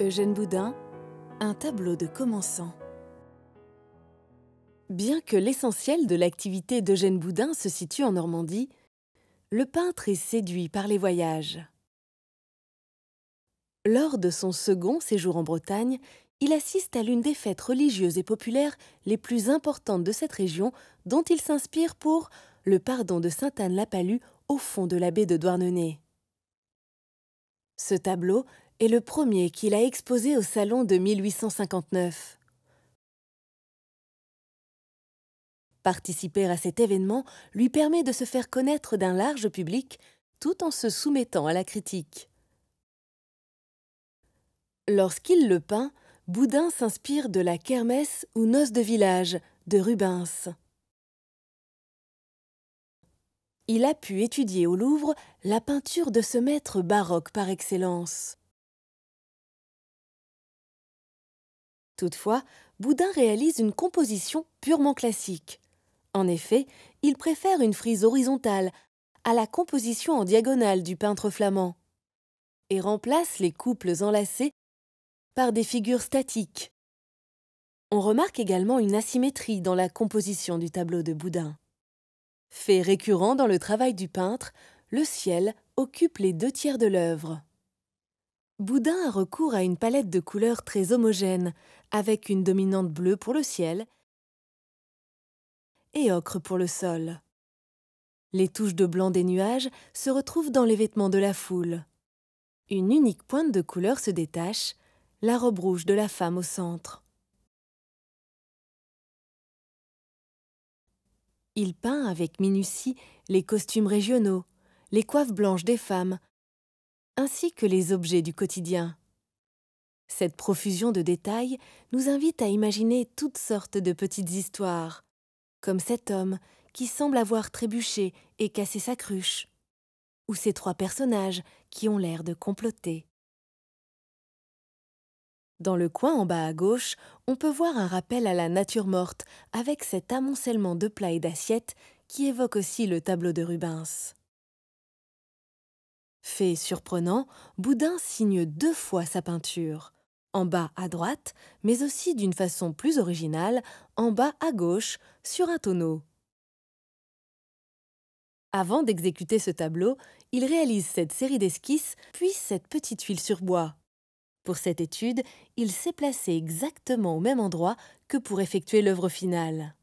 Eugène Boudin, un tableau de commençant. Bien que l'essentiel de l'activité d'Eugène Boudin se situe en Normandie, le peintre est séduit par les voyages. Lors de son second séjour en Bretagne, il assiste à l'une des fêtes religieuses et populaires les plus importantes de cette région, dont il s'inspire pour le pardon de Sainte-Anne-la-Palue au fond de la baie de Douarnenez. Ce tableau est le premier qu'il a exposé au Salon de 1859. Participer à cet événement lui permet de se faire connaître d'un large public tout en se soumettant à la critique. Lorsqu'il le peint, Boudin s'inspire de la Kermesse ou noce de village de Rubens. Il a pu étudier au Louvre la peinture de ce maître baroque par excellence. Toutefois, Boudin réalise une composition purement classique. En effet, il préfère une frise horizontale à la composition en diagonale du peintre flamand et remplace les couples enlacés par des figures statiques. On remarque également une asymétrie dans la composition du tableau de Boudin. Fait récurrent dans le travail du peintre, le ciel occupe les deux tiers de l'œuvre. Boudin a recours à une palette de couleurs très homogène, avec une dominante bleue pour le ciel et ocre pour le sol. Les touches de blanc des nuages se retrouvent dans les vêtements de la foule. Une unique pointe de couleur se détache, la robe rouge de la femme au centre. Il peint avec minutie les costumes régionaux, les coiffes blanches des femmes, ainsi que les objets du quotidien. Cette profusion de détails nous invite à imaginer toutes sortes de petites histoires, comme cet homme qui semble avoir trébuché et cassé sa cruche, ou ces trois personnages qui ont l'air de comploter. Dans le coin en bas à gauche, on peut voir un rappel à la nature morte avec cet amoncellement de plats et d'assiettes qui évoque aussi le tableau de Rubens surprenant, Boudin signe deux fois sa peinture, en bas à droite, mais aussi d'une façon plus originale, en bas à gauche, sur un tonneau. Avant d'exécuter ce tableau, il réalise cette série d'esquisses, puis cette petite huile sur bois. Pour cette étude, il s'est placé exactement au même endroit que pour effectuer l'œuvre finale.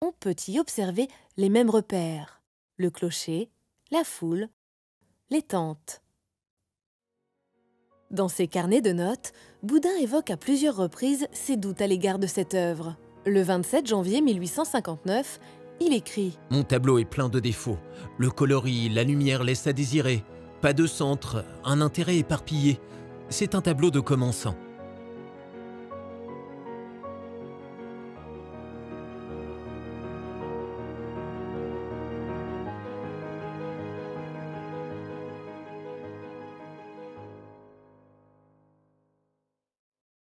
On peut y observer les mêmes repères le clocher, la foule, les tentes. Dans ses carnets de notes, Boudin évoque à plusieurs reprises ses doutes à l'égard de cette œuvre. Le 27 janvier 1859, il écrit « Mon tableau est plein de défauts. Le coloris, la lumière laissent à désirer. Pas de centre, un intérêt éparpillé. C'est un tableau de commençant.